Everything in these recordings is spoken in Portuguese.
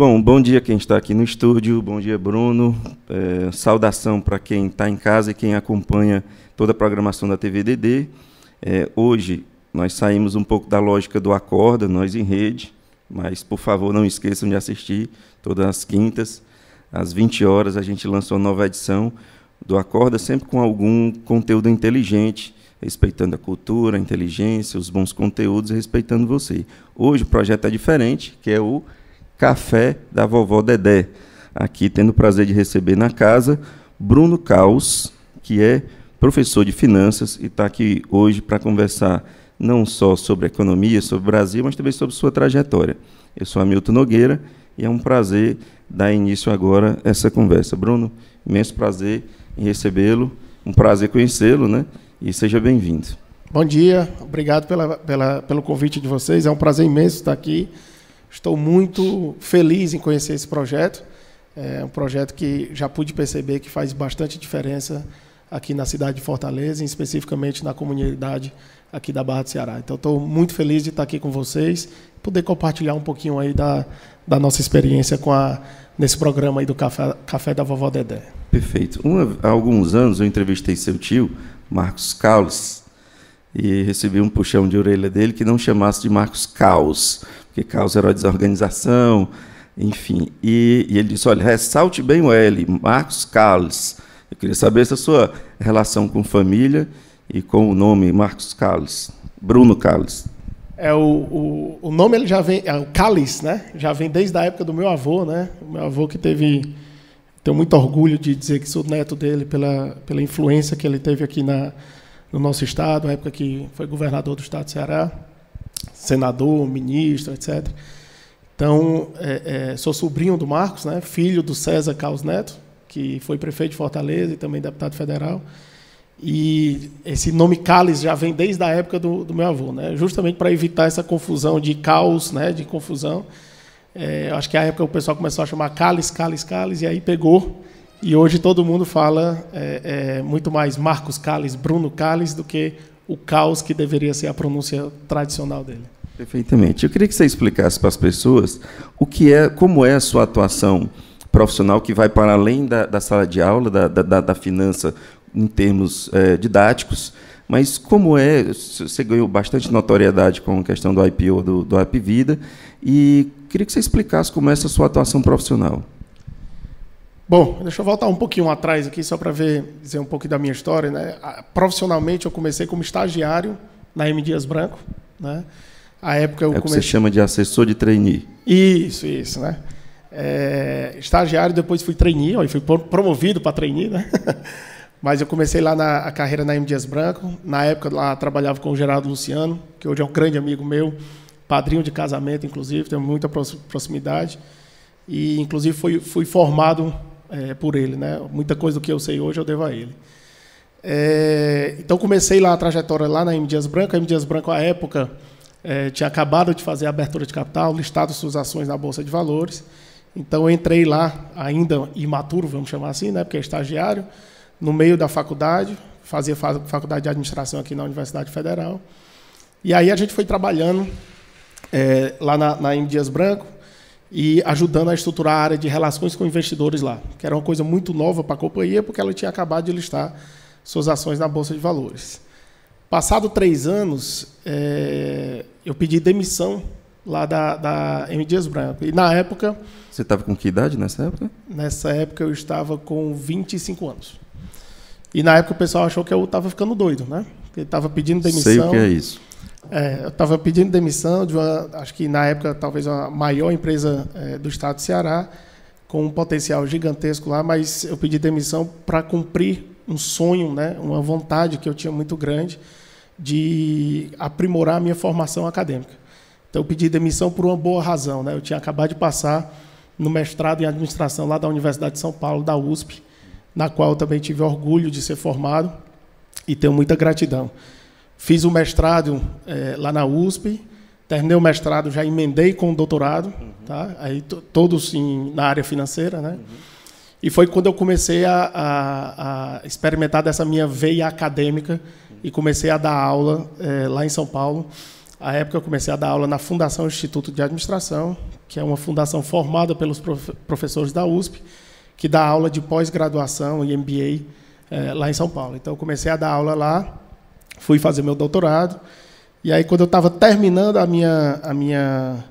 Bom, bom dia quem está aqui no estúdio, bom dia Bruno, é, saudação para quem está em casa e quem acompanha toda a programação da TVDD. É, hoje nós saímos um pouco da lógica do Acorda, nós em rede, mas por favor não esqueçam de assistir todas as quintas, às 20 horas a gente lançou uma nova edição do Acorda, sempre com algum conteúdo inteligente, respeitando a cultura, a inteligência, os bons conteúdos, respeitando você. Hoje o projeto é diferente, que é o Café da Vovó Dedé. Aqui tendo o prazer de receber na casa Bruno Caos, que é professor de finanças e está aqui hoje para conversar não só sobre economia, sobre o Brasil, mas também sobre sua trajetória. Eu sou Hamilton Nogueira e é um prazer dar início agora a essa conversa. Bruno, imenso prazer em recebê-lo, um prazer conhecê-lo, né? E seja bem-vindo. Bom dia, obrigado pela, pela, pelo convite de vocês. É um prazer imenso estar aqui Estou muito feliz em conhecer esse projeto. É um projeto que já pude perceber que faz bastante diferença aqui na cidade de Fortaleza, e especificamente na comunidade aqui da Barra do Ceará. Então, estou muito feliz de estar aqui com vocês, poder compartilhar um pouquinho aí da, da nossa experiência com a, nesse programa aí do Café, Café da Vovó Dedé. Perfeito. Um, há alguns anos eu entrevistei seu tio, Marcos Carlos, e recebi um puxão de orelha dele que não chamasse de Marcos Caos que causa desorganização, enfim. E, e, ele disse: olha, ressalte bem o L, Marcos Carlos. Eu queria saber se a sua relação com família e com o nome Marcos Carlos, Bruno Carlos. É, o, o, o nome ele já vem, é, o Cálice, né? Já vem desde a época do meu avô, né? O meu avô que teve, tenho muito orgulho de dizer que sou neto dele pela, pela influência que ele teve aqui na, no nosso estado, na época que foi governador do estado do Ceará senador, ministro, etc. Então, é, é, sou sobrinho do Marcos, né? filho do César Carlos Neto, que foi prefeito de Fortaleza e também deputado federal. E esse nome Calles já vem desde a época do, do meu avô, né? justamente para evitar essa confusão de caos, né? de confusão. É, acho que é a época o pessoal começou a chamar Calles, Calles, Calles, e aí pegou. E hoje todo mundo fala é, é, muito mais Marcos Calles, Bruno Calles do que o caos que deveria ser a pronúncia tradicional dele. Perfeitamente. Eu queria que você explicasse para as pessoas o que é, como é a sua atuação profissional que vai para além da, da sala de aula, da, da, da finança em termos é, didáticos, mas como é, você ganhou bastante notoriedade com a questão do IPO do, do App Vida, e queria que você explicasse como é essa sua atuação profissional. Bom, deixa eu voltar um pouquinho atrás aqui, só para ver, dizer um pouco da minha história. Né? Ah, profissionalmente, eu comecei como estagiário na M. Dias Branco. Né? A época eu é comecei... que você chama de assessor de trainee. Isso, isso. Né? É... Estagiário, depois fui trainee, fui promovido para trainee. Né? Mas eu comecei lá na a carreira na M. Dias Branco. Na época, lá trabalhava com o Geraldo Luciano, que hoje é um grande amigo meu, padrinho de casamento, inclusive, tenho muita proximidade. E, inclusive, fui, fui formado é, por ele, né? Muita coisa do que eu sei hoje eu devo a ele. É, então comecei lá a trajetória lá na M Dias Branco. A M Dias Branco, à época, é, tinha acabado de fazer a abertura de capital, listado suas ações na bolsa de valores. Então eu entrei lá ainda imaturo, vamos chamar assim, né? Porque é estagiário, no meio da faculdade, fazia faculdade de administração aqui na Universidade Federal. E aí a gente foi trabalhando é, lá na, na M Dias Branco e ajudando a estruturar a área de relações com investidores lá, que era uma coisa muito nova para a companhia, porque ela tinha acabado de listar suas ações na Bolsa de Valores. Passado três anos, é, eu pedi demissão lá da, da M. Dias Branco. E na época. Você estava com que idade nessa época? Nessa época eu estava com 25 anos. E na época o pessoal achou que eu estava ficando doido, né? ele estava pedindo demissão. Sei o que é isso. É, eu estava pedindo demissão de uma, acho que na época, talvez a maior empresa é, do estado do Ceará, com um potencial gigantesco lá, mas eu pedi demissão para cumprir um sonho, né, uma vontade que eu tinha muito grande de aprimorar a minha formação acadêmica. Então, eu pedi demissão por uma boa razão. Né? Eu tinha acabado de passar no mestrado em administração lá da Universidade de São Paulo, da USP, na qual eu também tive orgulho de ser formado e tenho muita gratidão. Fiz o mestrado é, lá na USP, terminei o mestrado, já emendei com o doutorado, uhum. tá? Aí todos em, na área financeira, né? Uhum. E foi quando eu comecei a, a, a, experimentar dessa minha veia acadêmica e comecei a dar aula é, lá em São Paulo. A época, eu comecei a dar aula na Fundação Instituto de Administração, que é uma fundação formada pelos prof professores da USP, que dá aula de pós-graduação e MBA é, eh, lá em São Paulo. Então, eu comecei a dar aula lá fui fazer meu doutorado. E aí, quando eu estava terminando a minha, a minha,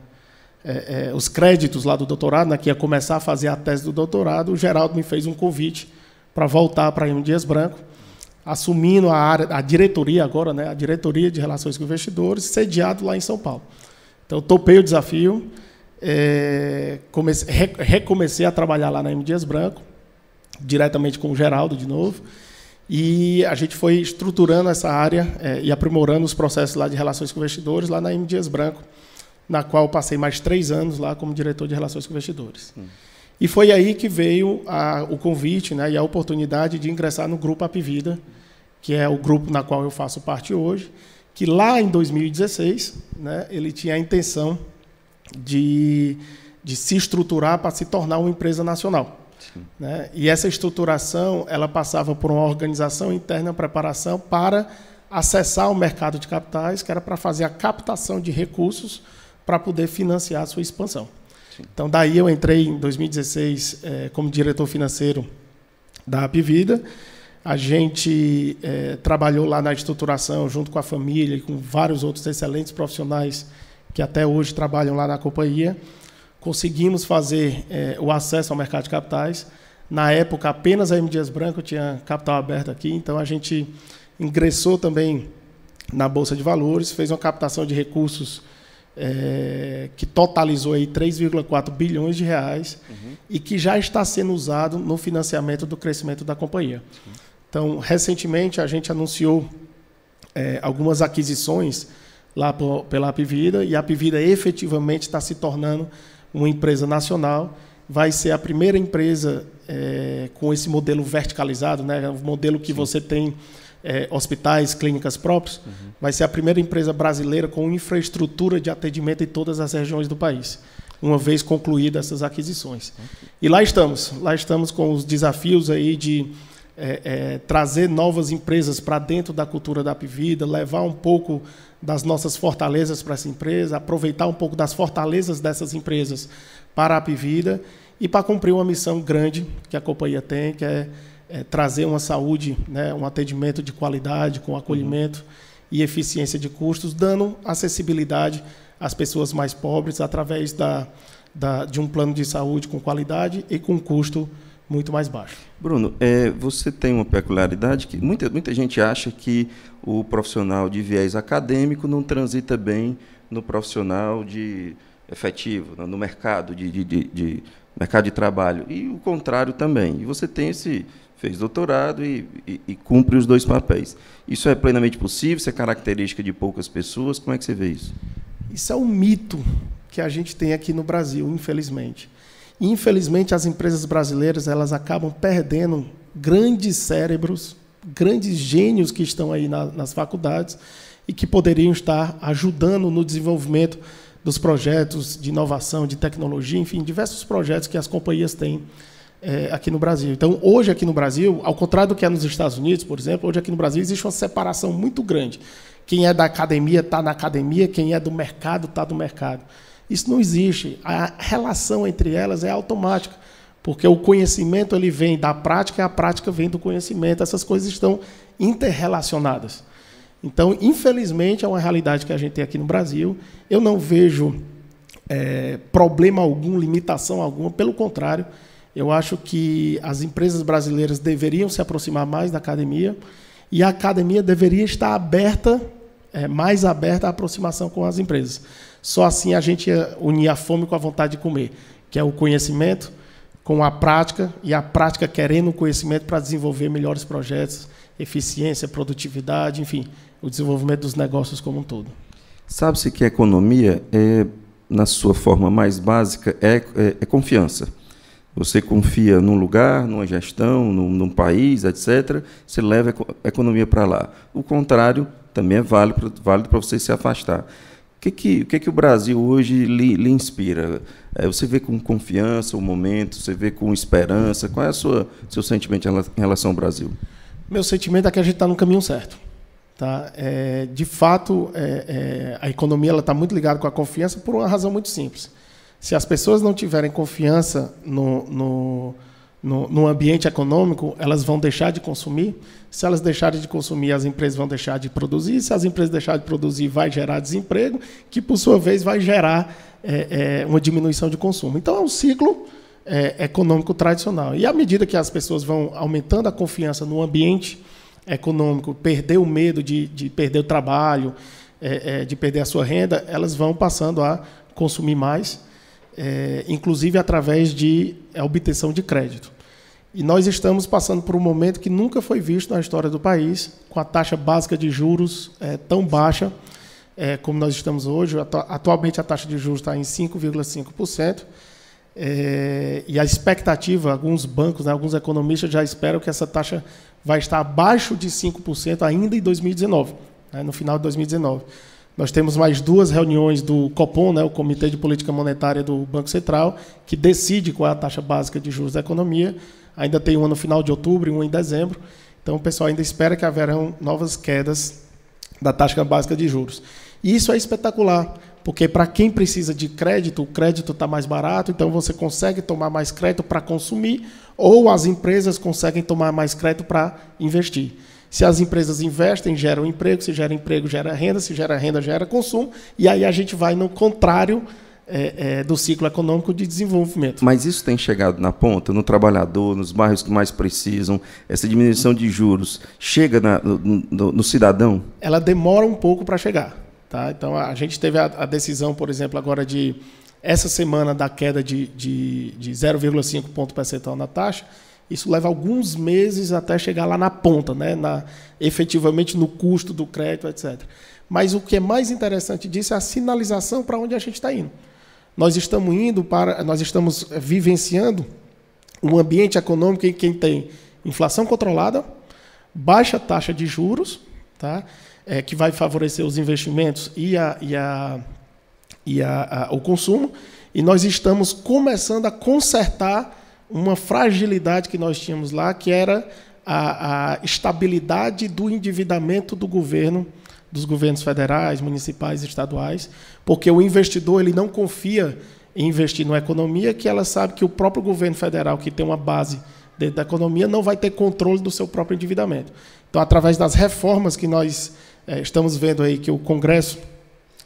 é, é, os créditos lá do doutorado, né, que ia começar a fazer a tese do doutorado, o Geraldo me fez um convite para voltar para M. Dias Branco, assumindo a, área, a diretoria agora, né, a diretoria de relações com investidores, sediado lá em São Paulo. Então, topei o desafio, é, comecei, recomecei a trabalhar lá na M. Dias Branco, diretamente com o Geraldo de novo. E a gente foi estruturando essa área é, e aprimorando os processos lá de relações com investidores, lá na M. Dias Branco, na qual passei mais três anos lá como diretor de relações com investidores. Hum. E foi aí que veio a, o convite né, e a oportunidade de ingressar no Grupo Apivida, que é o grupo na qual eu faço parte hoje, que lá em 2016 né, ele tinha a intenção de, de se estruturar para se tornar uma empresa nacional. Né? E essa estruturação ela passava por uma organização interna, preparação para acessar o mercado de capitais, que era para fazer a captação de recursos para poder financiar a sua expansão. Sim. Então, daí eu entrei em 2016 eh, como diretor financeiro da Apivida. A gente eh, trabalhou lá na estruturação junto com a família e com vários outros excelentes profissionais que até hoje trabalham lá na companhia conseguimos fazer é, o acesso ao mercado de capitais. Na época, apenas a M. Dias Branco tinha capital aberto aqui, então a gente ingressou também na Bolsa de Valores, fez uma captação de recursos é, que totalizou 3,4 bilhões de reais uhum. e que já está sendo usado no financiamento do crescimento da companhia. Então, recentemente, a gente anunciou é, algumas aquisições lá pela Apivida, e a Apivida efetivamente está se tornando uma empresa nacional, vai ser a primeira empresa é, com esse modelo verticalizado, né? O modelo que Sim. você tem é, hospitais, clínicas próprios, uhum. vai ser a primeira empresa brasileira com infraestrutura de atendimento em todas as regiões do país, uma vez concluídas essas aquisições. Okay. E lá estamos, lá estamos com os desafios aí de é, é trazer novas empresas para dentro da cultura da Pivida, levar um pouco das nossas fortalezas para essa empresa, aproveitar um pouco das fortalezas dessas empresas para a Pivida e para cumprir uma missão grande que a companhia tem, que é, é trazer uma saúde, né, um atendimento de qualidade, com acolhimento uhum. e eficiência de custos, dando acessibilidade às pessoas mais pobres através da, da, de um plano de saúde com qualidade e com custo muito mais baixo. Bruno, é, você tem uma peculiaridade que muita, muita gente acha que o profissional de viés acadêmico não transita bem no profissional de efetivo, no mercado de, de, de, de mercado de trabalho. E o contrário também. E você tem esse. fez doutorado e, e, e cumpre os dois papéis. Isso é plenamente possível? Isso é característica de poucas pessoas? Como é que você vê isso? Isso é um mito que a gente tem aqui no Brasil, infelizmente. Infelizmente, as empresas brasileiras elas acabam perdendo grandes cérebros, grandes gênios que estão aí na, nas faculdades e que poderiam estar ajudando no desenvolvimento dos projetos de inovação, de tecnologia, enfim, diversos projetos que as companhias têm é, aqui no Brasil. Então, hoje aqui no Brasil, ao contrário do que é nos Estados Unidos, por exemplo, hoje aqui no Brasil existe uma separação muito grande. Quem é da academia está na academia, quem é do mercado está do mercado. Isso não existe. A relação entre elas é automática, porque o conhecimento ele vem da prática e a prática vem do conhecimento. Essas coisas estão interrelacionadas. Então, infelizmente, é uma realidade que a gente tem aqui no Brasil. Eu não vejo é, problema algum, limitação alguma, pelo contrário, eu acho que as empresas brasileiras deveriam se aproximar mais da academia e a academia deveria estar aberta, é, mais aberta à aproximação com as empresas. Só assim a gente unir a fome com a vontade de comer, que é o conhecimento com a prática e a prática querendo o conhecimento para desenvolver melhores projetos, eficiência, produtividade, enfim, o desenvolvimento dos negócios como um todo. Sabe-se que a economia é na sua forma mais básica, é, é, é, confiança. Você confia num lugar, numa gestão, num, num país, etc., você leva a economia para lá. O contrário também é válido, válido para você se afastar. O que, que, o, que, que o Brasil hoje lhe, lhe inspira? É, você vê com confiança o momento, você vê com esperança. Qual é o seu sentimento em relação ao Brasil? Meu sentimento é que a gente está no caminho certo. Tá? É, de fato, é, é a economia está muito ligada com a confiança por uma razão muito simples. Se as pessoas não tiverem confiança no, no no, no, ambiente econômico, elas vão deixar de consumir. Se elas deixarem de consumir, as empresas vão deixar de produzir. Se as empresas deixarem de produzir, vai gerar desemprego, que por sua vez vai gerar é, é, uma diminuição de consumo. Então é um ciclo é, econômico tradicional. E à medida que as pessoas vão aumentando a confiança no ambiente econômico, perder o medo de, de perder o trabalho, é, é, de perder a sua renda, elas vão passando a consumir mais é, inclusive através de é, obtenção de crédito. E nós estamos passando por um momento que nunca foi visto na história do país, com a taxa básica de juros é, tão baixa é, como nós estamos hoje. Atualmente a taxa de juros está em 5,5%. É, e a expectativa, alguns bancos, né, alguns economistas já esperam que essa taxa vai estar abaixo de 5% ainda em 2019, né, no final de 2019. Nós temos mais duas reuniões do COPOM, né, o Comitê de Política Monetária do Banco Central, que decide qual é a taxa básica de juros da economia. Ainda tem uma no final de outubro e uma em dezembro. Então, o pessoal ainda espera que haverão novas quedas da taxa básica de juros. E isso é espetacular, porque para quem precisa de crédito, o crédito está mais barato, então você consegue tomar mais crédito para consumir, ou as empresas conseguem tomar mais crédito para investir. Se as empresas investem, geram emprego, se gera emprego, gera renda, se gera renda, gera consumo, e aí a gente vai no contrário é, é, do ciclo econômico de desenvolvimento. Mas isso tem chegado na ponta, no trabalhador, nos bairros que mais precisam, essa diminuição de juros chega na, no, no, no, cidadão? Ela demora um pouco para chegar. Tá? Então, a gente teve a, a, decisão, por exemplo, agora de, essa semana, da queda de, de, de 0,5 ponto percentual na taxa, isso leva alguns meses até chegar lá na ponta, né? na, efetivamente no custo do crédito, etc. Mas o que é mais interessante disso é a sinalização para onde a gente está indo. Nós estamos indo para, nós estamos vivenciando um ambiente econômico em que tem inflação controlada, baixa taxa de juros, tá? É, que vai favorecer os investimentos e, a, e, a, e a, o consumo, e nós estamos começando a consertar uma fragilidade que nós tínhamos lá, que era a, a estabilidade do endividamento do governo, dos governos federais, municipais, e estaduais, porque o investidor ele não confia em investir numa economia que ela sabe que o próprio governo federal, que tem uma base dentro da economia, não vai ter controle do seu próprio endividamento. Então, através das reformas que nós é, estamos vendo aí, que o Congresso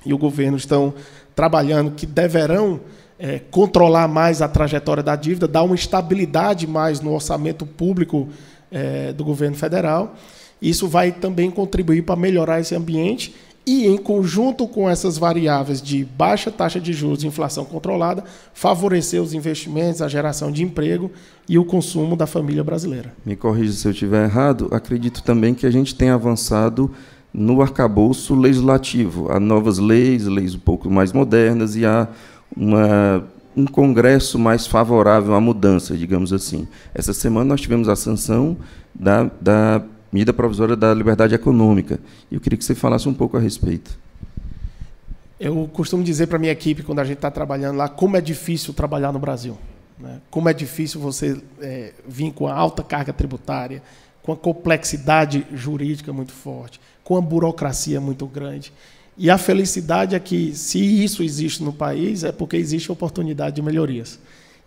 e o governo estão trabalhando, que deverão é, controlar mais a trajetória da dívida, dar uma estabilidade mais no orçamento público é, do governo federal. Isso vai também contribuir para melhorar esse ambiente e, em conjunto com essas variáveis de baixa taxa de juros e inflação controlada, favorecer os investimentos, a geração de emprego e o consumo da família brasileira. Me corrija se eu estiver errado, acredito também que a gente tem avançado no arcabouço legislativo. Há novas leis, leis um pouco mais modernas e há uma, um Congresso mais favorável à mudança, digamos assim. Essa semana nós tivemos a sanção da, da medida provisória da liberdade econômica. Eu queria que você falasse um pouco a respeito. Eu costumo dizer para minha equipe, quando a gente está trabalhando lá, como é difícil trabalhar no Brasil. Né? Como é difícil você é, vir com a alta carga tributária, com a complexidade jurídica muito forte, com a burocracia muito grande. E a felicidade é que, se isso existe no país, é porque existe oportunidade de melhorias.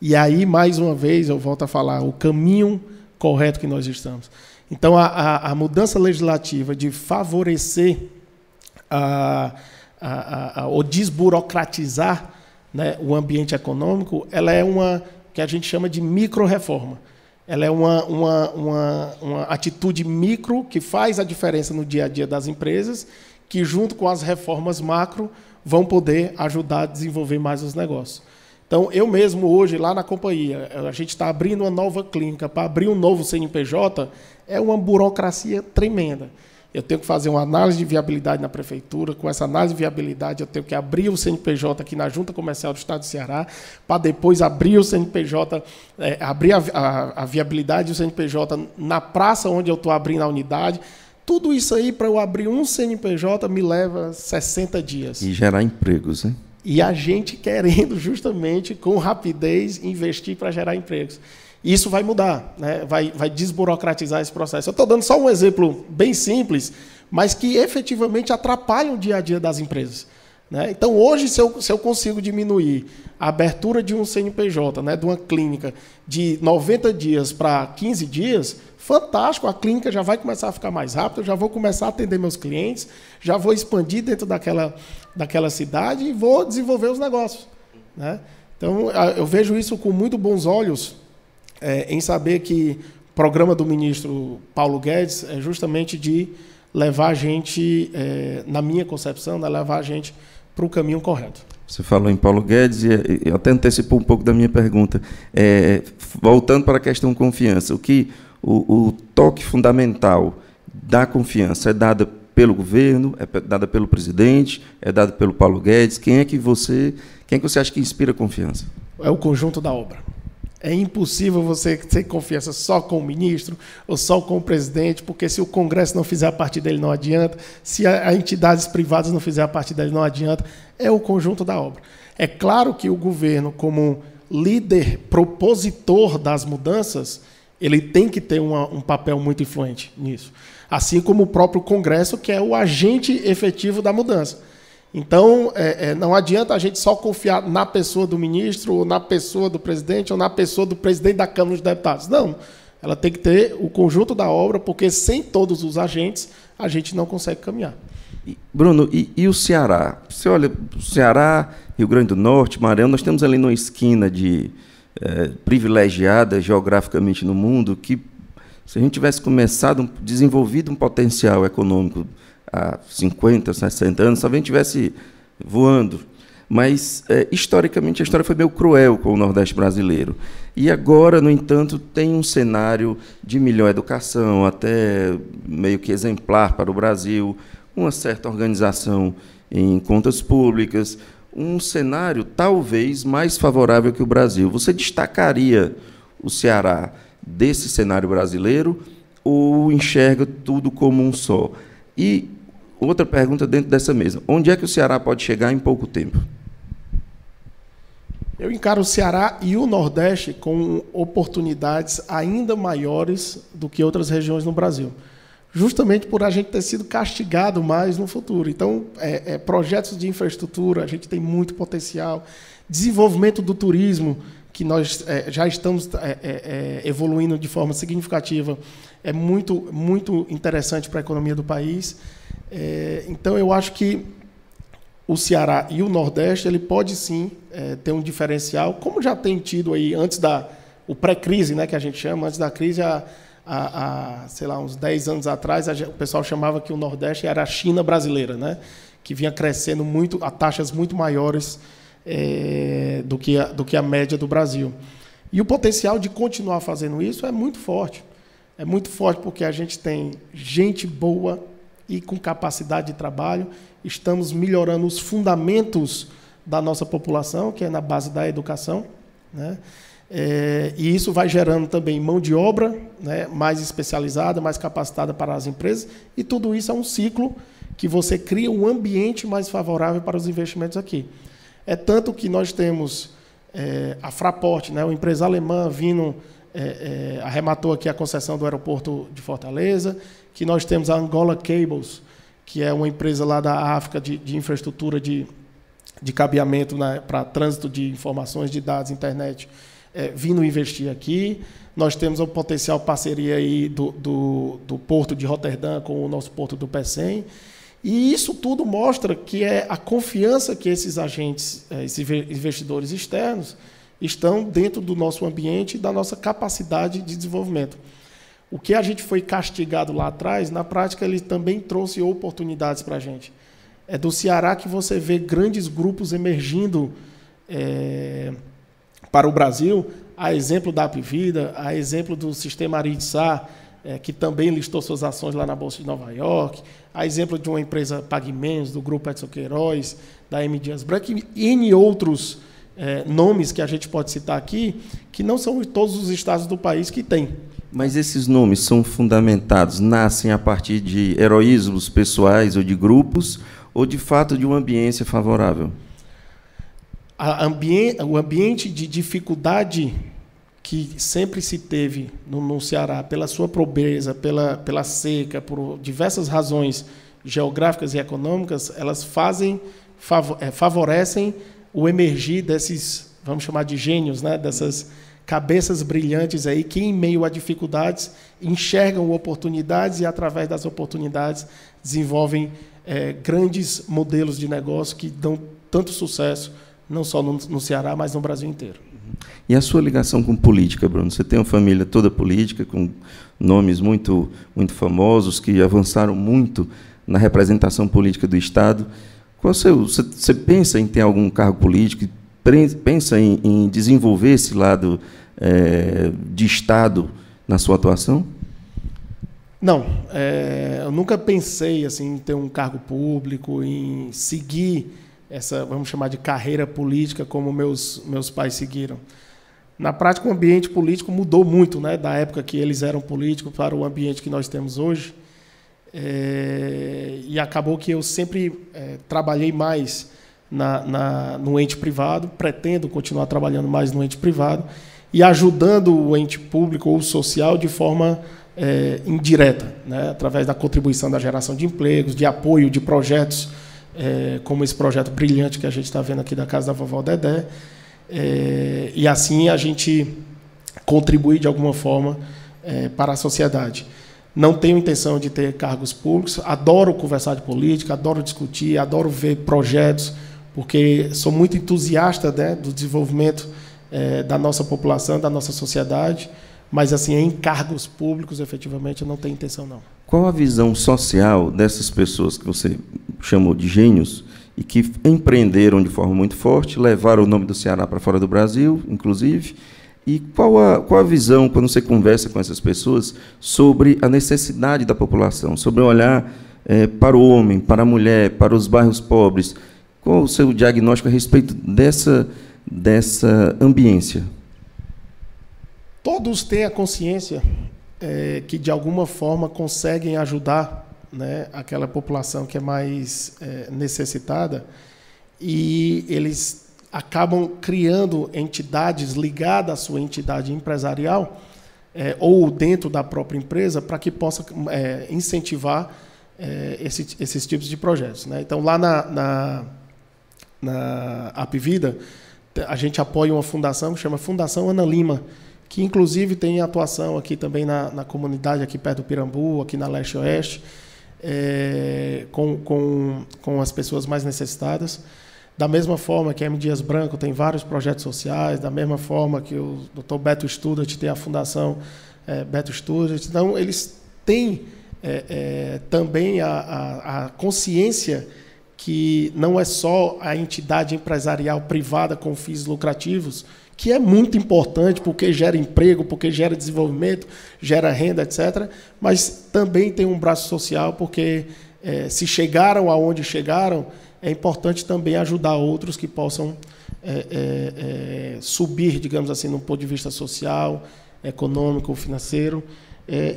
E aí, mais uma vez, eu volto a falar o caminho correto que nós estamos. Então, a, a, a mudança legislativa de favorecer a, a, ou desburocratizar né, o ambiente econômico, ela é uma que a gente chama de micro-reforma. Ela é uma, uma, uma, uma atitude micro que faz a diferença no dia a dia das empresas que, junto com as reformas macro, vão poder ajudar a desenvolver mais os negócios. Então, eu mesmo hoje, lá na companhia, a gente está abrindo uma nova clínica. Para abrir um novo CNPJ, é uma burocracia tremenda. Eu tenho que fazer uma análise de viabilidade na prefeitura. Com essa análise de viabilidade, eu tenho que abrir o CNPJ aqui na Junta Comercial do Estado do Ceará, para depois abrir o CNPJ, é, abrir a, a, a viabilidade do CNPJ na praça onde eu estou abrindo a unidade tudo isso aí para eu abrir um CNPJ me leva 60 dias. E gerar empregos, né? E a gente querendo justamente com rapidez investir para gerar empregos. Isso vai mudar, né? vai, vai desburocratizar esse processo. Eu estou dando só um exemplo bem simples, mas que efetivamente atrapalha o dia a dia das empresas. Né? Então, hoje, se eu, se eu consigo diminuir a abertura de um CNPJ, né, de uma clínica, de 90 dias para 15 dias, fantástico, a clínica já vai começar a ficar mais rápida, já vou começar a atender meus clientes, já vou expandir dentro daquela, daquela cidade e vou desenvolver os negócios. Né? Então, eu vejo isso com muito bons olhos é, em saber que o programa do ministro Paulo Guedes é justamente de levar a gente, é, na minha concepção, né, levar a gente para o caminho correto. Você falou em Paulo Guedes e até antecipou um pouco da minha pergunta. É, voltando para a questão confiança, o que o, o toque fundamental da confiança é dada pelo governo, é dada pelo presidente, é dada pelo Paulo Guedes. Quem é que você, quem é que você acha que inspira confiança? É o conjunto da obra. É impossível você ter confiança só com o ministro ou só com o presidente, porque se o Congresso não fizer a parte dele, não adianta. Se as entidades privadas não fizer a parte dele, não adianta. É o conjunto da obra. É claro que o governo, como líder propositor das mudanças, ele tem que ter uma, um papel muito influente nisso. Assim como o próprio Congresso, que é o agente efetivo da mudança. Então, é, é, não adianta a gente só confiar na pessoa do ministro, ou na pessoa do presidente, ou na pessoa do presidente da Câmara dos Deputados. Não. Ela tem que ter o conjunto da obra, porque sem todos os agentes a gente não consegue caminhar. Bruno, e, e o Ceará? Você olha, Ceará, Rio Grande do Norte, Maranhão, nós temos ali numa esquina de é, privilegiada geograficamente no mundo que se a gente tivesse começado, desenvolvido um potencial econômico há 50, 60 anos, talvez a gente estivesse voando. Mas, é, historicamente, a história foi meio cruel com o Nordeste brasileiro. E agora, no entanto, tem um cenário de melhor educação, até meio que exemplar para o Brasil, uma certa organização em contas públicas, um cenário talvez mais favorável que o Brasil. Você destacaria o Ceará desse cenário brasileiro ou enxerga tudo como um só? E outra pergunta dentro dessa mesma. Onde é que o Ceará pode chegar em pouco tempo? Eu encaro o Ceará e o Nordeste com oportunidades ainda maiores do que outras regiões no Brasil, justamente por a gente ter sido castigado mais no futuro. Então, é, é, projetos de infraestrutura, a gente tem muito potencial, desenvolvimento do turismo, que nós é, já estamos é, é, é, evoluindo de forma significativa, é muito, muito interessante para a economia do país. É, então eu acho que o Ceará e o Nordeste ele pode sim é, ter um diferencial, como já tem tido aí antes da o pré-crise, né, que a gente chama, antes da crise a, a, a sei lá uns 10 anos atrás a, o pessoal chamava que o Nordeste era a China brasileira, né, que vinha crescendo muito a taxas muito maiores é, do que a, do que a média do Brasil. E o potencial de continuar fazendo isso é muito forte. É muito forte porque a gente tem gente boa e com capacidade de trabalho. Estamos melhorando os fundamentos da nossa população, que é na base da educação. Né? É, e isso vai gerando também mão de obra né, mais especializada, mais capacitada para as empresas, e tudo isso é um ciclo que você cria um ambiente mais favorável para os investimentos aqui. É tanto que nós temos é, a Fraport, né, uma empresa alemã vindo, é, é arrematou aqui a concessão do aeroporto de Fortaleza, que nós temos a Angola Cables, que é uma empresa lá da África de, de infraestrutura de, de cabeamento né, para trânsito de informações, de dados, internet, é, vindo investir aqui. Nós temos a potencial parceria aí do, do, do Porto de Roterdã com o nosso Porto do Pecém. E isso tudo mostra que é a confiança que esses agentes, é, esses investidores externos, estão dentro do nosso ambiente e da nossa capacidade de desenvolvimento. O que a gente foi castigado lá atrás, na prática ele também trouxe oportunidades para a gente. É do Ceará que você vê grandes grupos emergindo é, para o Brasil, a exemplo da Apivida, a exemplo do Sistema Aritsá, é, que também listou suas ações lá na Bolsa de Nova York, a exemplo de uma empresa Pagmens do grupo Edson Queiroz, da M. Dias Branco e N outros é, nomes que a gente pode citar aqui, que não são todos os estados do país que têm. Mas esses nomes são fundamentados, nascem a partir de heroísmos pessoais ou de grupos, ou de fato de uma ambiência favorável? Ambi o ambiente de dificuldade que sempre se teve no, no Ceará, pela sua pobreza, pela, pela seca, por diversas razões geográficas e econômicas, elas fazem eh, favorecem o emergir desses, vamos chamar de gênios, né? dessas cabeças brilhantes aí que, em meio a dificuldades, enxergam oportunidades e, através das oportunidades, desenvolvem é, grandes modelos de negócio que dão tanto sucesso, não só no, no Ceará, mas no Brasil inteiro. E a sua ligação com política, Bruno? Você tem uma família toda política, com nomes muito, muito famosos, que avançaram muito na representação política do Estado. Qual é seu, você, você pensa em ter algum cargo político? pensa em, em desenvolver esse lado é, de Estado na sua atuação? Não, é, eu nunca pensei assim em ter um cargo público, em seguir essa, vamos chamar de carreira política como meus meus pais seguiram. Na prática, o ambiente político mudou muito, né, da época que eles eram políticos para o ambiente que nós temos hoje. É, e acabou que eu sempre é, trabalhei mais na, na, no ente privado, pretendo continuar trabalhando mais no ente privado e ajudando o ente público ou social de forma é, indireta, né? através da contribuição da geração de empregos, de apoio de projetos, é, como esse projeto brilhante que a gente está vendo aqui da Casa da Vovó Dedé. É, e assim a gente contribui de alguma forma para a sociedade. Não tenho intenção de ter cargos públicos, adoro conversar de política, adoro discutir, adoro ver projetos porque sou muito entusiasta né, do desenvolvimento é, da nossa população, da nossa sociedade, mas assim em cargos públicos, efetivamente, eu não tenho intenção não. Qual a visão social dessas pessoas que você chamou de gênios e que empreenderam de forma muito forte, levaram o nome do Ceará para fora do Brasil, inclusive? E qual a, qual a visão, quando você conversa com essas pessoas, sobre a necessidade da população, sobre olhar é, para o homem, para a mulher, para os bairros pobres? Qual o seu diagnóstico a respeito dessa, dessa ambiência? Todos têm a consciência é, que, de alguma forma, conseguem ajudar né, aquela população que é mais é, necessitada e eles acabam criando entidades ligadas à sua entidade empresarial é, ou dentro da própria empresa para que possa é, incentivar é, esse, esses tipos de projetos. Né? Então, lá na, na na Apvida, a gente apoia uma fundação que chama Fundação Ana Lima, que inclusive tem atuação aqui também na, na comunidade, aqui perto do Pirambu, aqui na Leste Oeste, é, com, com, com as pessoas mais necessitadas. Da mesma forma que a M. Dias Branco tem vários projetos sociais, da mesma forma que o Dr. Beto Studart tem a Fundação é, Beto Studart. Então, eles têm é, é também a, a, a consciência que não é só a entidade empresarial privada com fins lucrativos, que é muito importante porque gera emprego, porque gera desenvolvimento, gera renda, etc. Mas também tem um braço social porque é, se chegaram aonde chegaram, é importante também ajudar outros que possam é, é, subir, digamos assim, no ponto de vista social, econômico, financeiro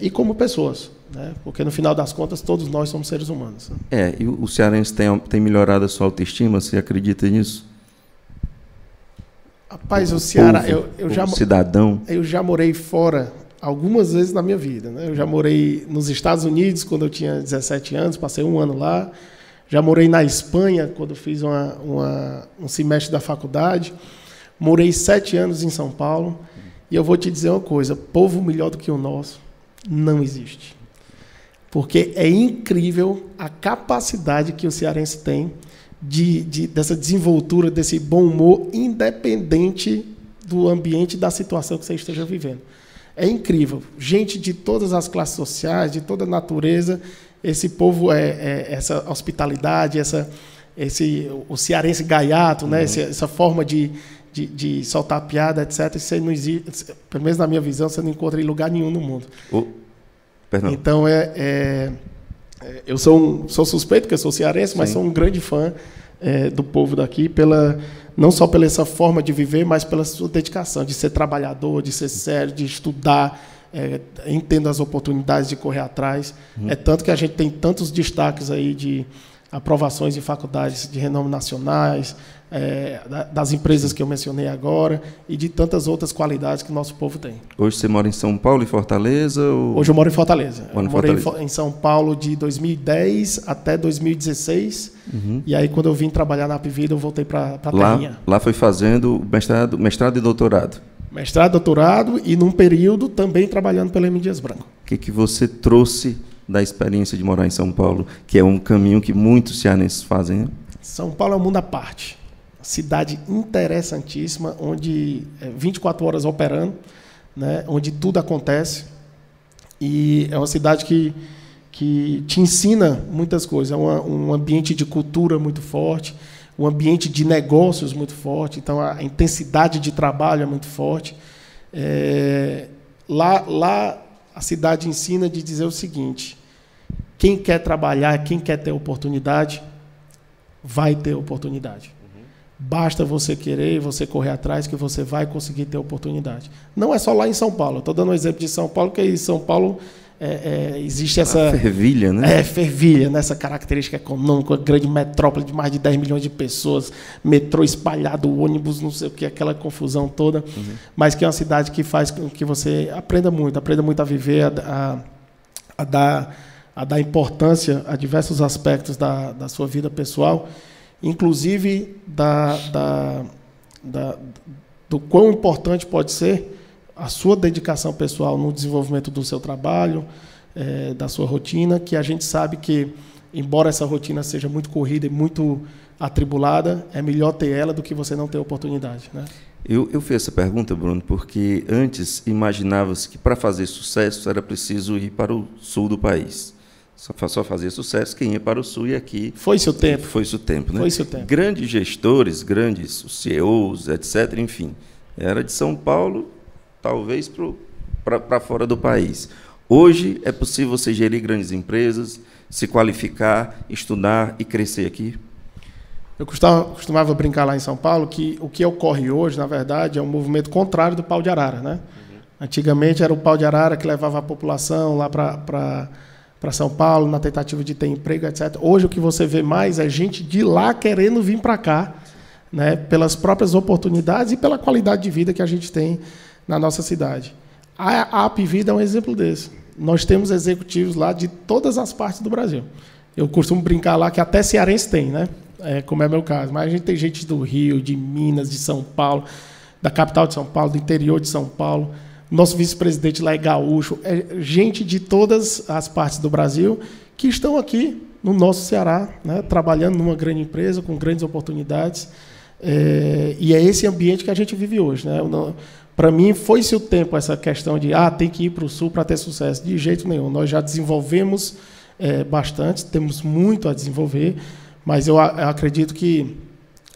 e como pessoas. Né? Porque, no final das contas, todos nós somos seres humanos. Né? É, e o cearense tem, tem melhorado a sua autoestima? Você acredita nisso? Rapaz, o, o Ceará, povo, eu, eu já cidadão. Eu já morei fora algumas vezes na minha vida, né? Eu já morei nos Estados Unidos quando eu tinha 17 anos, passei um ano lá. Já morei na Espanha quando fiz uma, uma, um semestre da faculdade. Morei sete anos em São Paulo. E eu vou te dizer uma coisa: povo melhor do que o nosso não existe porque é incrível a capacidade que o cearense tem de, de, dessa desenvoltura, desse bom humor, independente do ambiente, da situação que você esteja vivendo. É incrível. Gente de todas as classes sociais, de toda a natureza, esse povo é, é essa hospitalidade, essa esse o cearense gaiato, né? uhum. né? Essa, essa forma de, de, de, soltar piada, etc. Isso não existe, pelo menos na minha visão, você não encontra em lugar nenhum no mundo. Perdão. Então, é, é, é, eu sou, um, sou suspeito, porque sou cearense, mas Sim. sou um grande fã é, do povo daqui, pela, não só pela essa forma de viver, mas pela sua dedicação, de ser trabalhador, de ser sério, de estudar, é, entendo as oportunidades de correr atrás. Uhum. É tanto que a gente tem tantos destaques aí de aprovações em faculdades de renome nacionais, é, das empresas que eu mencionei agora e de tantas outras qualidades que o nosso povo tem. Hoje você mora em São Paulo e Fortaleza? Ou... Hoje eu moro em Fortaleza. Moro em Fortaleza. Morei em São Paulo de 2010 até 2016. Uhum. E aí, quando eu vim trabalhar na Apivida, eu voltei para a terrinha. Lá foi fazendo mestrado, mestrado e doutorado? Mestrado, doutorado e, num período, também trabalhando pela M. Dias Branco. O que, que você trouxe da experiência de morar em São Paulo, que é um caminho que muitos cearenses fazem? Né? São Paulo é um mundo à parte cidade interessantíssima, onde é 24 horas operando, né, onde tudo acontece. E é uma cidade que, que te ensina muitas coisas. É uma, um ambiente de cultura muito forte, um ambiente de negócios muito forte, então a intensidade de trabalho é muito forte. É, lá, lá a cidade ensina de dizer o seguinte: quem quer trabalhar, quem quer ter oportunidade, vai ter oportunidade. Basta você querer e você correr atrás que você vai conseguir ter oportunidade. Não é só lá em São Paulo. Estou dando um exemplo de São Paulo, porque em São Paulo é, é, existe ah, essa. A fervilha, né? É, fervilha, nessa né? característica econômica, grande metrópole de mais de 10 milhões de pessoas, metrô espalhado, ônibus, não sei o que, aquela confusão toda. Uhum. Mas que é uma cidade que faz com que você aprenda muito, aprenda muito a viver, a, a, a, dar, a dar importância a diversos aspectos da, da sua vida pessoal inclusive da, da, da, do quão importante pode ser a sua dedicação pessoal no desenvolvimento do seu trabalho, é, da sua rotina, que a gente sabe que, embora essa rotina seja muito corrida e muito atribulada, é melhor ter ela do que você não ter oportunidade. Né? Eu, eu fiz essa pergunta, Bruno, porque antes imaginava-se que para fazer sucesso era preciso ir para o sul do país. Só, só fazia sucesso quem ia para o Sul e aqui. Foi seu tempo. Foi seu tempo, né? Foi seu tempo. Grandes gestores, grandes CEOs, etc., enfim. Era de São Paulo, talvez para fora do país. Hoje é possível você gerir grandes empresas, se qualificar, estudar e crescer aqui? Eu costumava, costumava, brincar lá em São Paulo que o que ocorre hoje, na verdade, é um movimento contrário do pau de arara. Né? Uhum. Antigamente era o pau de arara que levava a população lá para para São Paulo, na tentativa de ter emprego, etc. Hoje o que você vê mais é gente de lá querendo vir para cá, né, pelas próprias oportunidades e pela qualidade de vida que a gente tem na nossa cidade. A Vida é um exemplo desse. Nós temos executivos lá de todas as partes do Brasil. Eu costumo brincar lá que até cearense tem, né? É, como é meu caso. Mas a gente tem gente do Rio, de Minas, de São Paulo, da capital de São Paulo, do interior de São Paulo. Nosso vice-presidente lá é gaúcho, é gente de todas as partes do Brasil que estão aqui no nosso Ceará, né, trabalhando numa grande empresa, com grandes oportunidades. É, e é esse ambiente que a gente vive hoje. Né? Para mim, foi-se o tempo essa questão de ah, tem que ir para o Sul para ter sucesso. De jeito nenhum. Nós já desenvolvemos é, bastante, temos muito a desenvolver, mas eu, eu acredito que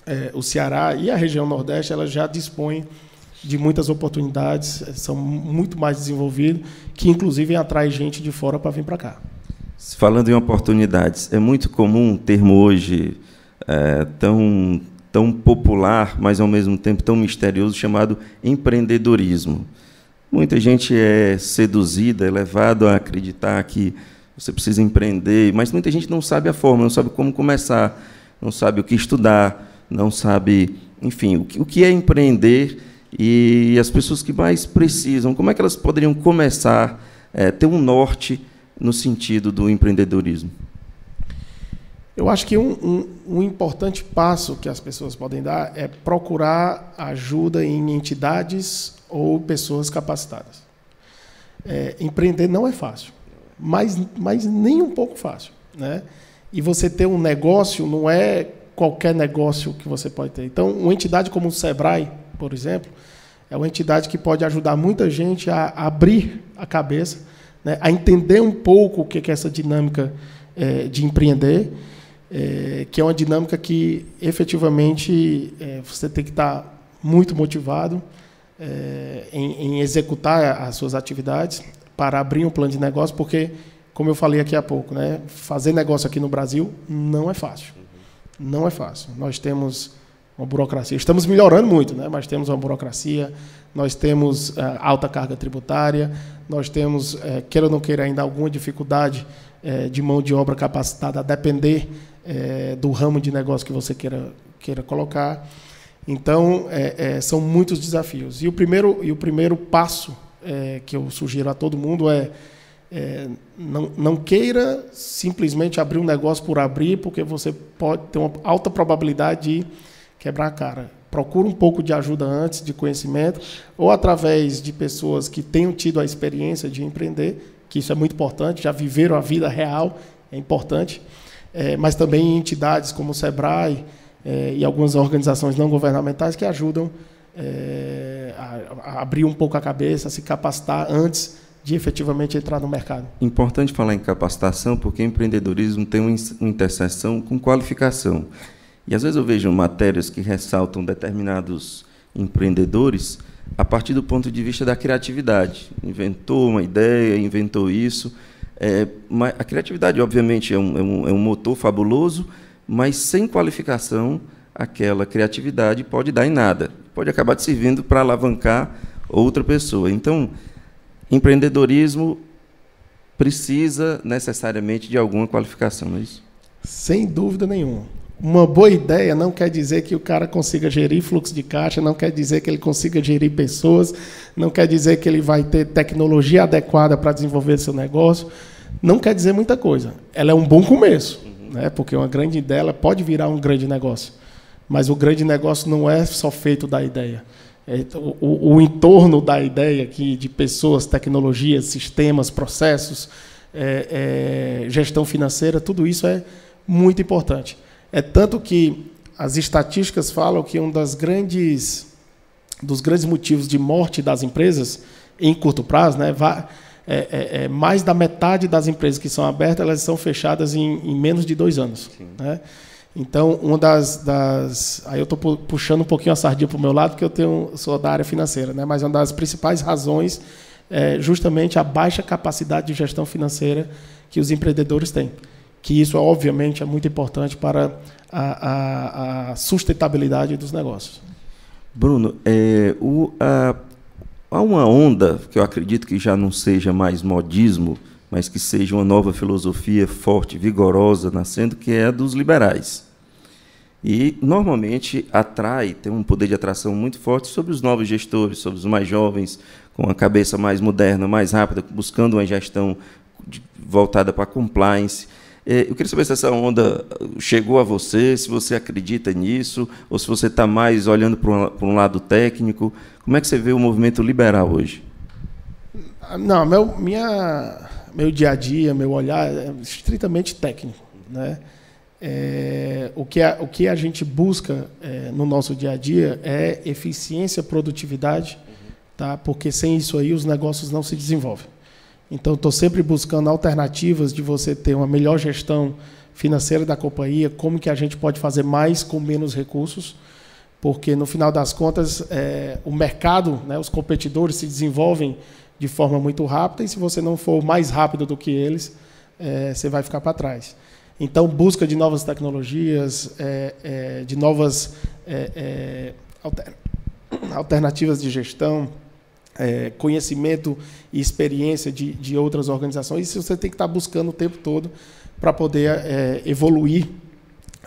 é, o Ceará e a região Nordeste ela já dispõem de muitas oportunidades, são muito mais desenvolvidos, que inclusive atrai gente de fora para vir para cá. Falando em oportunidades, é muito comum um termo hoje é, tão, tão popular, mas ao mesmo tempo tão misterioso, chamado empreendedorismo. Muita gente é seduzida, é levada a acreditar que você precisa empreender, mas muita gente não sabe a forma, não sabe como começar, não sabe o que estudar, não sabe, enfim, o que, o que é empreender e as pessoas que mais precisam, como é que elas poderiam começar a eh, é, ter um norte no sentido do empreendedorismo? Eu acho que um, um, um, importante passo que as pessoas podem dar é procurar ajuda em entidades ou pessoas capacitadas. É, empreender não é fácil, mas, mas nem um pouco fácil. Né? E você ter um negócio não é qualquer negócio que você pode ter. Então, uma entidade como o Sebrae, por exemplo, é uma entidade que pode ajudar muita gente a abrir a cabeça, né, a entender um pouco o que é essa dinâmica é, de empreender, é, que é uma dinâmica que efetivamente é, você tem que estar tá muito motivado é, em, em executar as suas atividades para abrir um plano de negócio, porque, como eu falei aqui há pouco, né, fazer negócio aqui no Brasil não é fácil. Não é fácil. Nós temos uma burocracia. Estamos melhorando muito, né? mas temos uma burocracia, nós temos uh, alta carga tributária, nós temos, uh, queira ou não queira, ainda alguma dificuldade uh, de mão de obra capacitada a depender do ramo de negócio que você queira, queira colocar. Então, são muitos desafios. E o primeiro, e o primeiro passo que eu sugiro a todo mundo é é, não, não, queira simplesmente abrir um negócio por abrir, porque você pode ter uma alta probabilidade de quebrar a cara. Procura um pouco de ajuda antes, de conhecimento, ou através de pessoas que tenham tido a experiência de empreender, que isso é muito importante, já viveram a vida real, é importante, é, mas também entidades como o SEBRAE é, e algumas organizações não governamentais que ajudam é, a, a abrir um pouco a cabeça, a se capacitar antes de efetivamente entrar no mercado. Importante falar em capacitação, porque empreendedorismo tem uma interseção com qualificação. E às vezes eu vejo matérias que ressaltam determinados empreendedores a partir do ponto de vista da criatividade. Inventou uma ideia, inventou isso. É, a criatividade, obviamente, é um, é, um, é um motor fabuloso, mas sem qualificação, aquela criatividade pode dar em nada. Pode acabar te servindo para alavancar outra pessoa. Então, empreendedorismo precisa necessariamente de alguma qualificação, não é isso? Sem dúvida nenhuma uma boa ideia não quer dizer que o cara consiga gerir fluxo de caixa, não quer dizer que ele consiga gerir pessoas, não quer dizer que ele vai ter tecnologia adequada para desenvolver seu negócio. Não quer dizer muita coisa. Ela é um bom começo, uhum. né? porque uma grande ideia pode virar um grande negócio. Mas o grande negócio não é só feito da ideia. É, então, o, o, entorno da ideia aqui de pessoas, tecnologias, sistemas, processos, é, é, gestão financeira, tudo isso é muito importante. É tanto que as estatísticas falam que um das grandes, dos grandes motivos de morte das empresas em curto prazo, né, é, é, é, mais da metade das empresas que são abertas, elas são fechadas em, em menos de dois anos. Né? Então, uma das, das Aí eu estou puxando um pouquinho a sardinha para o meu lado, porque eu tenho, sou da área financeira, né? mas uma das principais razões é justamente a baixa capacidade de gestão financeira que os empreendedores têm que isso, obviamente, é muito importante para a, a, a sustentabilidade dos negócios. Bruno, é, o, a, há uma onda que eu acredito que já não seja mais modismo, mas que seja uma nova filosofia forte, vigorosa, nascendo, que é a dos liberais. E, normalmente, atrai, tem um poder de atração muito forte sobre os novos gestores, sobre os mais jovens, com a cabeça mais moderna, mais rápida, buscando uma gestão de, voltada para a compliance. É, eu queria saber se essa onda uh, chegou a você, se você acredita nisso, ou se você está mais olhando para um, lado técnico. Como é que você vê o movimento liberal hoje? Ah, não, meu, minha, meu dia a dia, meu olhar é estritamente técnico. Né? É, o, que a, o que a gente busca é, no nosso dia a dia é eficiência, produtividade, tá? porque sem isso aí os negócios não se desenvolvem. Então, estou sempre buscando alternativas de você ter uma melhor gestão financeira da companhia, como que a gente pode fazer mais com menos recursos, porque no final das contas é, o mercado, né, os competidores se desenvolvem de forma muito rápida e se você não for mais rápido do que eles, é, você vai ficar para trás. Então, busca de novas tecnologias, é, é de novas é, é, alternativas de gestão é, conhecimento e experiência de, de outras organizações. Isso você tem que estar tá buscando o tempo todo para poder é, evoluir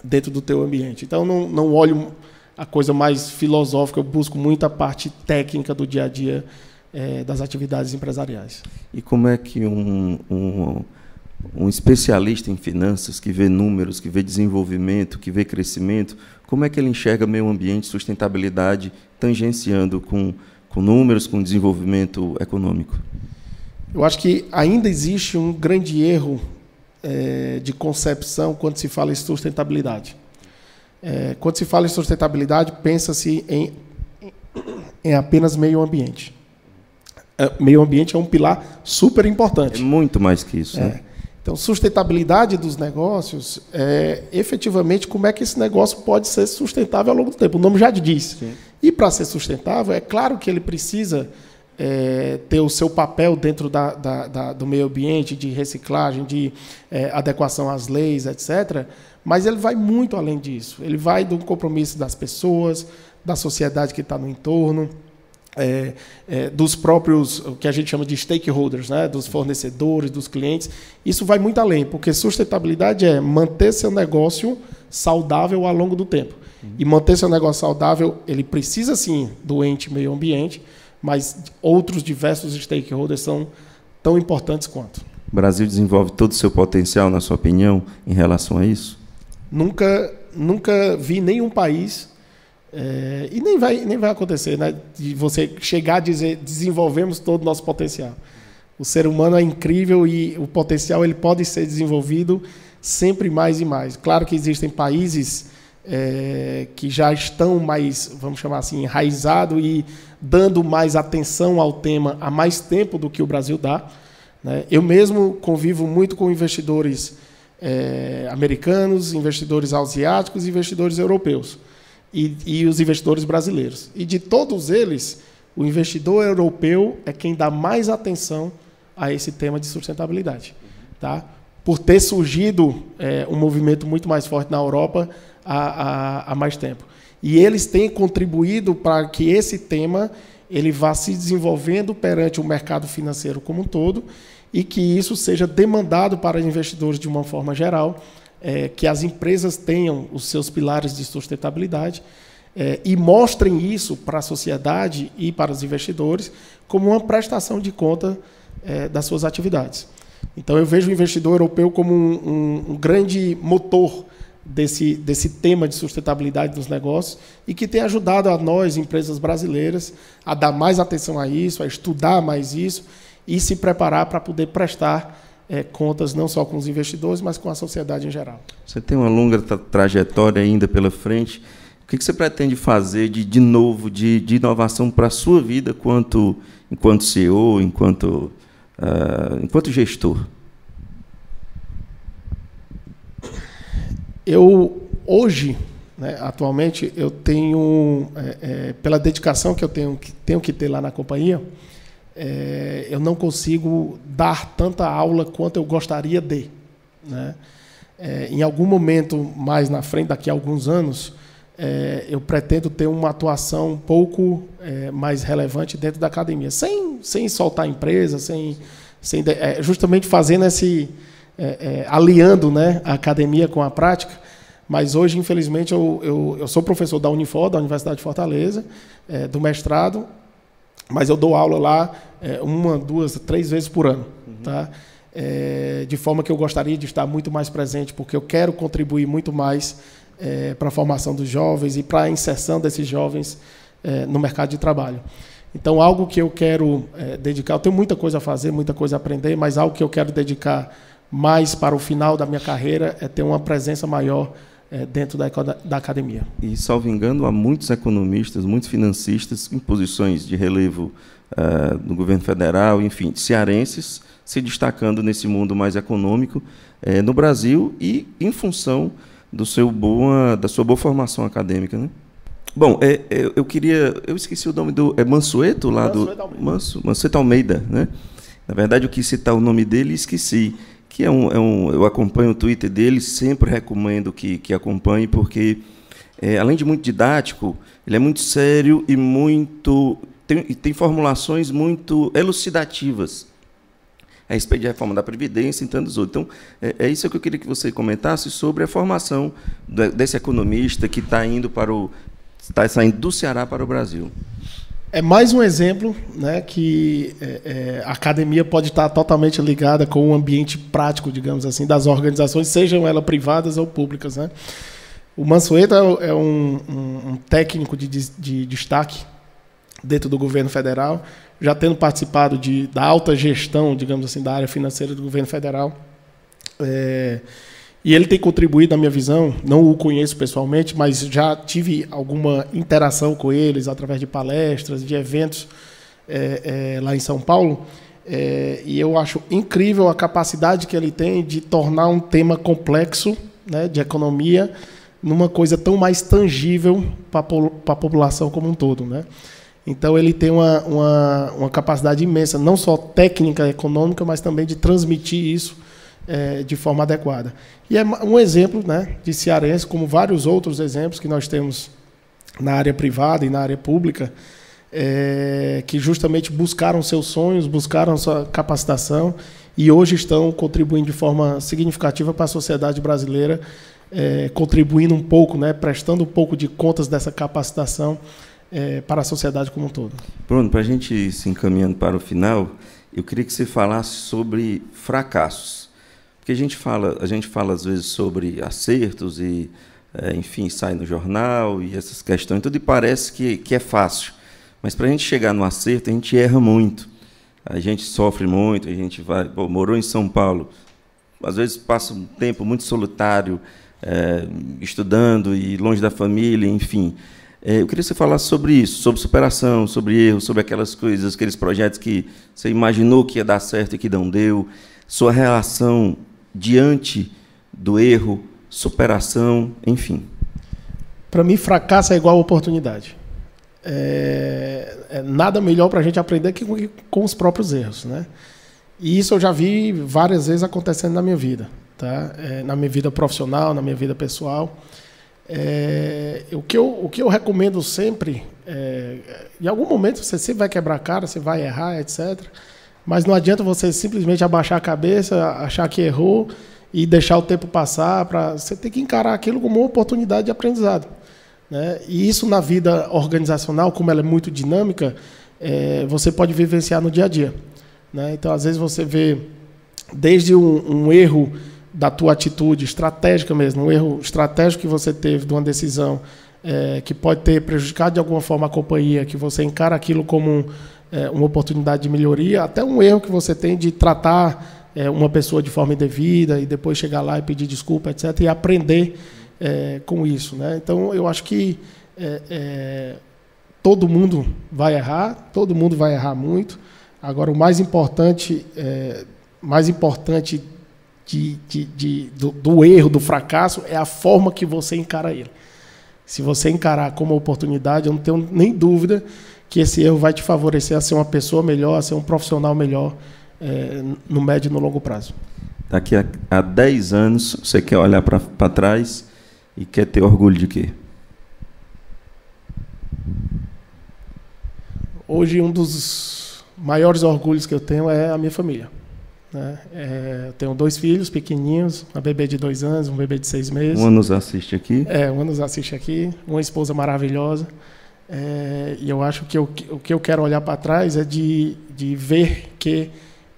dentro do teu ambiente. Então, não, não olho a coisa mais filosófica, eu busco muita parte técnica do dia a dia é, das atividades empresariais. E como é que um, um, um especialista em finanças, que vê números, que vê desenvolvimento, que vê crescimento, como é que ele enxerga meio ambiente, sustentabilidade, tangenciando com com números, com desenvolvimento econômico? Eu acho que ainda existe um grande erro é, de concepção quando se fala em sustentabilidade. É, quando se fala em sustentabilidade, pensa-se em, em apenas meio ambiente. É, meio ambiente é um pilar super importante. É muito mais que isso. É. Né? Então, sustentabilidade dos negócios é efetivamente como é que esse negócio pode ser sustentável ao longo do tempo. O nome já diz. Sim. E para ser sustentável, é claro que ele precisa é, ter o seu papel dentro da, da, da, do meio ambiente, de reciclagem, de é, adequação às leis, etc. Mas ele vai muito além disso. Ele vai do compromisso das pessoas, da sociedade que está no entorno é, é, dos próprios, o que a gente chama de stakeholders, né? dos fornecedores, dos clientes. Isso vai muito além, porque sustentabilidade é manter seu negócio saudável ao longo do tempo. E manter seu negócio saudável, ele precisa sim do ente meio ambiente, mas outros diversos stakeholders são tão importantes quanto. O Brasil desenvolve todo o seu potencial, na sua opinião, em relação a isso? Nunca, nunca vi nenhum país é, e nem vai, nem vai acontecer, né? De você chegar a dizer, desenvolvemos todo o nosso potencial. O ser humano é incrível e o potencial ele pode ser desenvolvido sempre mais e mais. Claro que existem países é, que já estão mais, vamos chamar assim, enraizados e dando mais atenção ao tema há mais tempo do que o Brasil dá. Né? Eu mesmo convivo muito com investidores é, americanos, investidores asiáticos e investidores europeus e, e os investidores brasileiros. E de todos eles, o investidor europeu é quem dá mais atenção a esse tema de sustentabilidade. Tá? Por ter surgido é, um movimento muito mais forte na Europa há, há, há mais tempo. E eles têm contribuído para que esse tema ele vá se desenvolvendo perante o mercado financeiro como um todo e que isso seja demandado para investidores de uma forma geral é, que as empresas tenham os seus pilares de sustentabilidade é, e mostrem isso para a sociedade e para os investidores como uma prestação de conta é, das suas atividades. Então, eu vejo o investidor europeu como um, um, um grande motor desse, desse tema de sustentabilidade dos negócios e que tem ajudado a nós, empresas brasileiras, a dar mais atenção a isso, a estudar mais isso e se preparar para poder prestar é, contas não só com os investidores, mas com a sociedade em geral. Você tem uma longa tra trajetória ainda pela frente. O que, que você pretende fazer de, de novo, de, de inovação para a sua vida quanto, enquanto CEO, enquanto, uh, enquanto gestor? Eu, hoje, né, atualmente, eu tenho, é, é, pela dedicação que eu tenho que, tenho que ter lá na companhia, é, eu não consigo dar tanta aula quanto eu gostaria de. Né? É, em algum momento mais na frente, daqui a alguns anos, é, eu pretendo ter uma atuação um pouco é, mais relevante dentro da academia, sem, sem soltar a empresa, sem, sem é, justamente fazendo esse. É, aliando né, a academia com a prática, mas hoje, infelizmente, eu, eu, eu, sou professor da Unifor, da Universidade de Fortaleza, é, do mestrado, mas eu dou aula lá é, uma, duas, três vezes por ano. Uhum. Tá? É, de forma que eu gostaria de estar muito mais presente, porque eu quero contribuir muito mais é, para a formação dos jovens e para a inserção desses jovens é, no mercado de trabalho. Então, algo que eu quero é, dedicar, eu tenho muita coisa a fazer, muita coisa a aprender, mas algo que eu quero dedicar mais para o final da minha carreira é ter uma presença maior é, dentro da, da academia. E, salvo engano, há muitos economistas, muitos financistas em posições de relevo uh, no governo federal, enfim, cearenses, se destacando nesse mundo mais econômico uh, no Brasil e em função do seu boa, da sua boa formação acadêmica. Né? Bom, é, é, eu queria. Eu esqueci o nome do. É Mansueto lá Mansueto do. Almeida. Manso, Mansueto Almeida, né? Na verdade, eu quis citar o nome dele e esqueci que é um, é um, eu acompanho o Twitter dele, sempre recomendo que, que acompanhe, porque é, além de muito didático, ele é muito sério e muito tem, tem formulações muito elucidativas a respeito da reforma da Previdência e tantos outros. Então, é, é, isso que eu queria que você comentasse sobre a formação desse economista que está indo para o. está saindo do Ceará para o Brasil. É mais um exemplo né, que é, é, a academia pode estar totalmente ligada com o ambiente prático, digamos assim, das organizações, sejam elas privadas ou públicas. Né? O Mansueta é um, um, um técnico de, de, de, destaque dentro do governo federal, já tendo participado de, da alta gestão, digamos assim, da área financeira do governo federal. É, e ele tem contribuído, na minha visão, não o conheço pessoalmente, mas já tive alguma interação com eles através de palestras, de eventos é, é, lá em São Paulo. É, e eu acho incrível a capacidade que ele tem de tornar um tema complexo né, de economia numa coisa tão mais tangível para a população como um todo. Né? Então, ele tem uma, uma, uma capacidade imensa, não só técnica, econômica, mas também de transmitir isso é, de forma adequada. E é um exemplo né, de cearense, como vários outros exemplos que nós temos na área privada e na área pública, é, que justamente buscaram seus sonhos, buscaram sua capacitação e hoje estão contribuindo de forma significativa para a sociedade brasileira, é, contribuindo um pouco, né, prestando um pouco de contas dessa capacitação é, para a sociedade como um todo. Bruno, para a gente se encaminhando para o final, eu queria que você falasse sobre fracassos. Porque a gente fala, a gente fala às vezes sobre acertos e, é, enfim, sai no jornal e essas questões, tudo e parece que, que é fácil. Mas para a gente chegar no acerto, a gente erra muito. A gente sofre muito, a gente vai. Pô, morou em São Paulo, às vezes passa um tempo muito solitário, é, estudando e longe da família, enfim. É, eu queria que você falasse sobre isso, sobre superação, sobre erros, sobre aquelas coisas, aqueles projetos que você imaginou que ia dar certo e que não deu, sua relação diante do erro, superação, enfim? Para mim, fracasso é igual oportunidade. É, é nada melhor para a gente aprender que com, com os próprios erros, né? E isso eu já vi várias vezes acontecendo na minha vida, tá? É, na minha vida profissional, na minha vida pessoal. É, o, que eu, o que eu recomendo sempre, é, em algum momento você sempre vai quebrar a cara, você vai errar, etc. Mas não adianta você simplesmente abaixar a cabeça, achar que errou e deixar o tempo passar. Pra... Você tem que encarar aquilo como uma oportunidade de aprendizado. Né? E isso na vida organizacional, como ela é muito dinâmica, é, você pode vivenciar no dia a dia. Né? Então, às vezes, você vê desde um, um, erro da tua atitude estratégica mesmo, um erro estratégico que você teve de uma decisão é, que pode ter prejudicado de alguma forma a companhia, que você encara aquilo como um é, uma oportunidade de melhoria, até um erro que você tem de tratar é, uma pessoa de forma indevida e depois chegar lá e pedir desculpa, etc., e aprender é, com isso. Né? Então, eu acho que é, é, todo mundo vai errar, todo mundo vai errar muito. Agora, o mais importante, é, mais importante de, de, de do, do erro, do fracasso, é a forma que você encara ele. Se você encarar como oportunidade, eu não tenho nem dúvida que esse erro vai te favorecer a ser uma pessoa melhor, a ser um profissional melhor é, no médio e no longo prazo. Daqui a, a 10 anos, você quer olhar para trás e quer ter orgulho de quê? Hoje, um dos maiores orgulhos que eu tenho é a minha família. Né? É, eu tenho dois filhos pequenininhos, uma bebê de dois anos, um bebê de seis meses. Um nos assiste aqui. É, um nos assiste aqui. Uma esposa maravilhosa. É, e eu acho que eu, o que eu quero olhar para trás é de, de ver que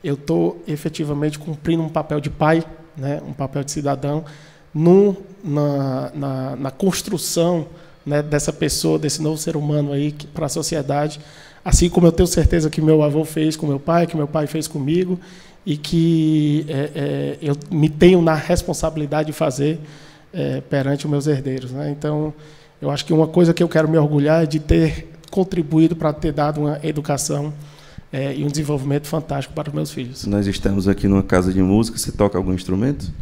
eu estou efetivamente cumprindo um papel de pai, né, um papel de cidadão, no, na, na, na construção né, dessa pessoa, desse novo ser humano aí para a sociedade, assim como eu tenho certeza que meu avô fez com meu pai, que meu pai fez comigo, e que é, é, eu me tenho na responsabilidade de fazer é, perante os meus herdeiros. Né? Então, eu acho que uma coisa que eu quero me orgulhar é de ter contribuído para ter dado uma educação é, e um desenvolvimento fantástico para os meus filhos. Nós estamos aqui numa casa de música. Você toca algum instrumento?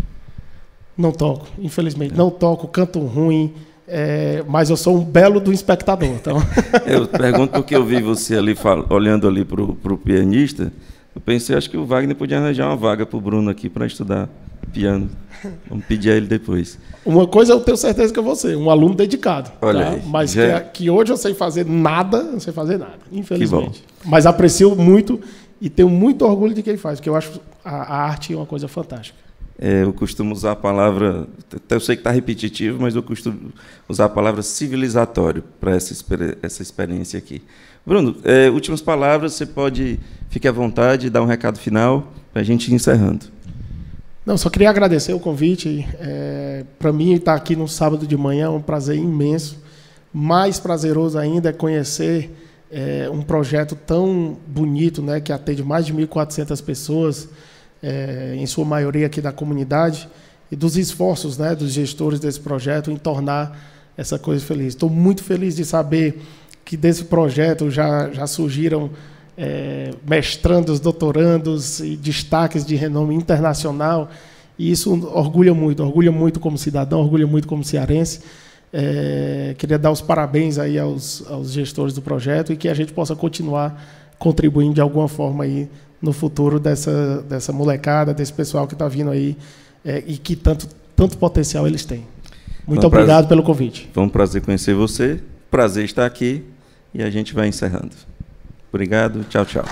Não toco, infelizmente. É. Não toco, canto ruim, é, mas eu sou um belo do espectador. Então. eu pergunto porque eu vi você ali olhando ali para o pianista. Eu pensei, acho que o Wagner podia arranjar uma vaga para o Bruno aqui para estudar piano. Vamos pedir a ele depois. Uma coisa eu tenho certeza que eu é vou ser, um aluno dedicado. Olha tá? aí, Mas já... que, é que, hoje eu sei fazer nada, não sei fazer nada, infelizmente. Mas aprecio muito e tenho muito orgulho de quem faz, porque eu acho a, a arte uma coisa fantástica. É, eu costumo usar a palavra, até eu sei que está repetitivo, mas eu costumo usar a palavra civilizatório para essa, essa experiência aqui. Bruno, é, últimas palavras, você pode, fique à vontade, dar um recado final para a gente ir encerrando. Não, só queria agradecer o convite. É, Para mim, estar tá aqui no sábado de manhã é um prazer imenso. Mais prazeroso ainda é conhecer é, um projeto tão bonito, né, que atende mais de 1.400 pessoas, é, em sua maioria aqui da comunidade, e dos esforços né, dos gestores desse projeto em tornar essa coisa feliz. Estou muito feliz de saber que desse projeto já, já surgiram é, mestrandos, doutorandos e destaques de renome internacional. E isso orgulha muito, orgulha muito como cidadão, orgulha muito como cearense. É, queria dar os parabéns aí aos, aos gestores do projeto e que a gente possa continuar contribuindo de alguma forma aí no futuro dessa, dessa molecada, desse pessoal que está vindo aí é, e que tanto, tanto potencial eles têm. Muito obrigado prazer. pelo convite. Foi um prazer conhecer você, prazer estar aqui e a gente vai encerrando. Obrigado. Tchau, tchau.